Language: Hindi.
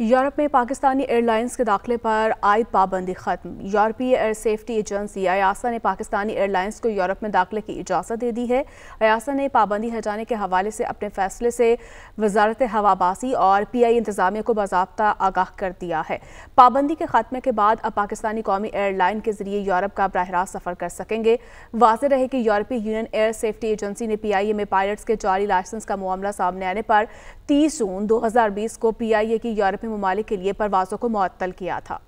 यूरोप में पाकिस्तानी एयरलाइंस के दाखिले पर आई पाबंदी ख़त्म यूरोपीय एयर सेफ्टी एजेंसी अयासा ने पाकिस्तानी एयरलाइंस को यूरोप में दाखिले की इजाज़त दे दी है अयासा ने पाबंदी हटाने के हवाले से अपने फैसले से वजारत हवाबासी और पी आई इंतज़ामिया को बाबा आगाह कर दिया है पाबंदी के खात्मे के बाद अब पाकिस्तानी कौमी एयरलाइन के जरिए यूरोप का बरह रास्त सफ़र कर सकेंगे वाज रहे कि यूरोपीय यूनियन एयर सेफ्टी एजेंसी ने पी आई ए में पायलट्स के जारी लाइसेंस का मामला सामने आने पर तीस जून दो हज़ार बीस को पी आई ए की यूरोप ममालिक के लिए परवाज़ों को मअतल किया था